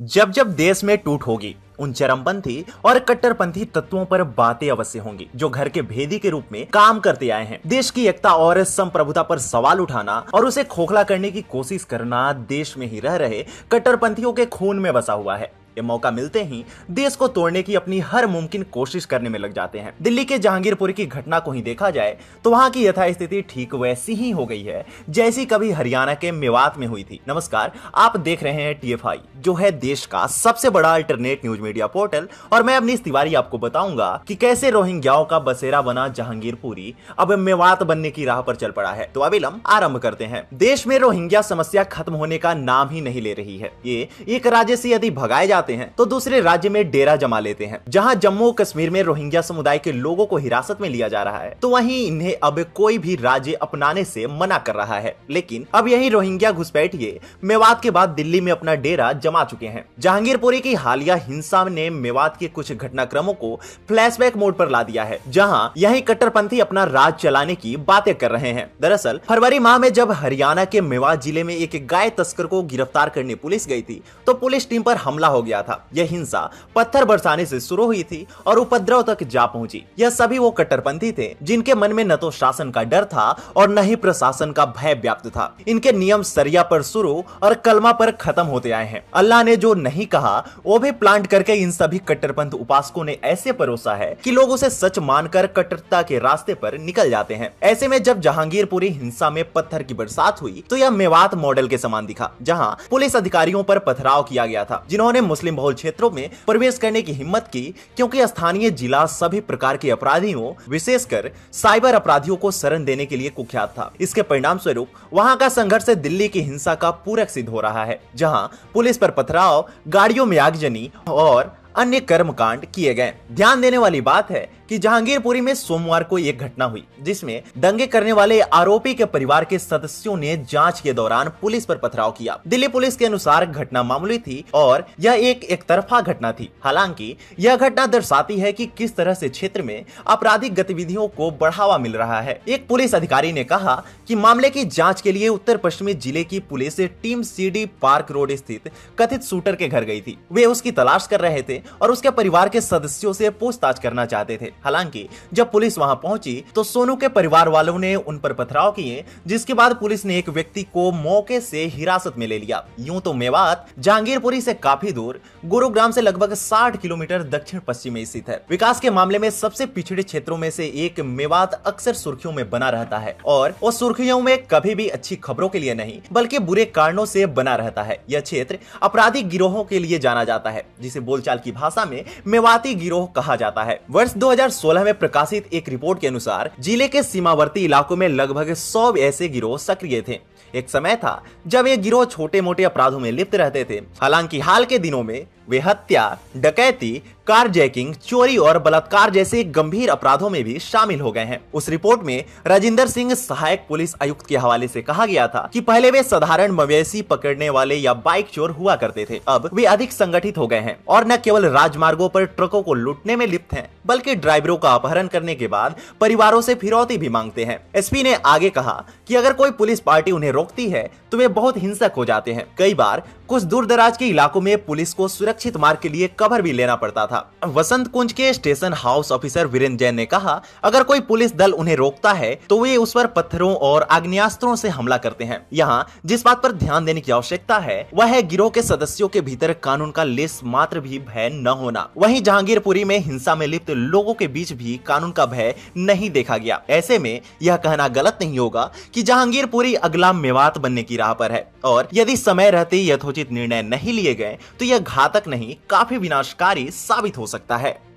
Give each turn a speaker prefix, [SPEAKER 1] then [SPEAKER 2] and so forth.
[SPEAKER 1] जब जब देश में टूट होगी उन चरमपंथी और कट्टरपंथी तत्वों पर बातें अवश्य होंगी जो घर के भेदी के रूप में काम करते आए हैं देश की एकता और संप्रभुता पर सवाल उठाना और उसे खोखला करने की कोशिश करना देश में ही रह रहे कट्टरपंथियों के खून में बसा हुआ है ये मौका मिलते ही देश को तोड़ने की अपनी हर मुमकिन कोशिश करने में लग जाते हैं दिल्ली के जहांगीरपुरी की घटना को ही देखा जाए तो वहाँ की यथास्थिति ठीक वैसी ही हो गई है जैसी कभी हरियाणा के मेवात में हुई थी नमस्कार आप देख रहे हैं टीएफआई जो है देश का सबसे बड़ा अल्टरनेट न्यूज मीडिया पोर्टल और मैं अपनी तिवारी आपको बताऊंगा की कैसे रोहिंग्याओं का बसेरा बना जहांगीरपुरी अब मेवात बनने की राह पर चल पड़ा है तो अविलंब आरम्भ करते हैं देश में रोहिंग्या समस्या खत्म होने का नाम ही नहीं ले रही है ये एक राज्य से यदि भगाए जाते जाते हैं तो दूसरे राज्य में डेरा जमा लेते हैं जहाँ जम्मू कश्मीर में रोहिंग्या समुदाय के लोगों को हिरासत में लिया जा रहा है तो वही इन्हें अब कोई भी राज्य अपनाने से मना कर रहा है लेकिन अब यही रोहिंग्या घुसपैठिए मेवात के बाद दिल्ली में अपना डेरा जमा चुके हैं जहांगीरपुरी की हालिया हिंसा ने मेवात के कुछ घटनाक्रमों को फ्लैशबैक मोड पर ला दिया है जहां यही कट्टरपंथी अपना राज चलाने की बातें कर रहे हैं दरअसल फरवरी माह में जब हरियाणा के मेवात जिले में एक गाय तस्कर को गिरफ्तार करने पुलिस गई थी तो पुलिस टीम पर हमला हो गया दिया था यह हिंसा पत्थर बरसाने से शुरू हुई थी और उपद्रव तक जा पहुंची यह सभी वो कट्टरपंथी थे जिनके मन में न तो शासन का डर था और न ही प्रशासन का भय व्याप्त था इनके नियम सरिया पर शुरू और कलमा पर खत्म होते आए हैं अल्लाह ने जो नहीं कहा वो भी प्लांट करके इन सभी कट्टरपंथ उपासकों ने ऐसे परोसा है कि लोग उसे सच मानकर कट्टरता के रास्ते पर निकल जाते हैं ऐसे में जब जहांगीरपुरी हिंसा में पत्थर की बरसात हुई तो यह मेवात मॉडल के समान दिखा जहाँ पुलिस अधिकारियों पर पथराव किया गया था जिन्होंने मुस्लिम मुस्लिम बहुल क्षेत्रों में प्रवेश करने की हिम्मत की क्योंकि स्थानीय जिला सभी प्रकार के अपराधियों विशेषकर साइबर अपराधियों को शरण देने के लिए कुख्यात था इसके परिणाम स्वरूप वहाँ का संघर्ष दिल्ली की हिंसा का पूरक सिद्ध हो रहा है जहाँ पुलिस पर पथराव गाड़ियों में आगजनी और अन्य कर्म कांड किए गए ध्यान देने वाली बात है कि जहांगीरपुरी में सोमवार को एक घटना हुई जिसमें दंगे करने वाले आरोपी के परिवार के सदस्यों ने जांच के दौरान पुलिस पर पथराव किया दिल्ली पुलिस के अनुसार घटना मामूली थी और यह एक एक तरफा घटना थी हालांकि यह घटना दर्शाती है कि किस तरह से क्षेत्र में आपराधिक गतिविधियों को बढ़ावा मिल रहा है एक पुलिस अधिकारी ने कहा की मामले की जाँच के लिए उत्तर पश्चिमी जिले की police team C park road स्थित कथित शूटर के घर गयी थी वे उसकी तलाश कर रहे थे और उसके परिवार के सदस्यों से पूछताछ करना चाहते थे हालांकि जब पुलिस वहां पहुंची तो सोनू के परिवार वालों ने उन पर पथराव किए जिसके बाद पुलिस ने एक व्यक्ति को मौके से हिरासत में ले लिया यूं तो मेवात जहांगीरपुरी से काफी दूर गुरुग्राम से लगभग 60 किलोमीटर दक्षिण पश्चिम में स्थित है विकास के मामले में सबसे पिछड़े क्षेत्रों में से एक मेवात अक्सर सुर्खियों में बना रहता है और वो सुर्खियों में कभी भी अच्छी खबरों के लिए नहीं बल्कि बुरे कारणों से बना रहता है यह क्षेत्र अपराधी गिरोहों के लिए जाना जाता है जिसे बोलचाल की भाषा में मेवाती गिरोह कहा जाता है वर्ष 2016 में प्रकाशित एक रिपोर्ट के अनुसार जिले के सीमावर्ती इलाकों में लगभग सौ ऐसे गिरोह सक्रिय थे एक समय था जब ये गिरोह छोटे मोटे अपराधों में लिप्त रहते थे हालांकि हाल के दिनों में वे हत्या डकैती कार जैकिंग चोरी और बलात्कार जैसे गंभीर अपराधों में भी शामिल हो गए हैं उस रिपोर्ट में राजेंद्र सिंह सहायक पुलिस आयुक्त के हवाले से कहा गया था कि पहले वे साधारण मवेशी पकड़ने वाले या बाइक चोर हुआ करते थे अब वे अधिक संगठित हो गए हैं और न केवल राजमार्गों पर ट्रकों को लूटने में लिप्त है बल्कि ड्राइवरों का अपहरण करने के बाद परिवारों से फिरौती भी मांगते हैं एस ने आगे कहा की अगर कोई पुलिस पार्टी उन्हें रोकती है तो वे बहुत हिंसक हो जाते हैं कई बार कुछ दूर दराज के इलाकों में पुलिस को सुरक्षा सुरक्षित मार्ग के लिए कवर भी लेना पड़ता था वसंत कुंज के station house officer Virendra Jain ने कहा अगर कोई पुलिस दल उन्हें रोकता है तो वे उस पर पत्थरों और आग्नेस्त्रों से हमला करते हैं यहाँ जिस बात पर ध्यान देने की आवश्यकता है वह है गिरोह के सदस्यों के भीतर कानून का लेस मात्र भी भय न होना वही जहांगीरपुरी में हिंसा में लिप्त लोगों के बीच भी कानून का भय नहीं देखा गया ऐसे में यह कहना गलत नहीं होगा कि जहांगीरपुरी अगला मेवात बनने की राह पर है और यदि समय रहते यथोचित निर्णय नहीं लिए गए तो यह घातक नहीं काफी विनाशकारी साबित हो सकता है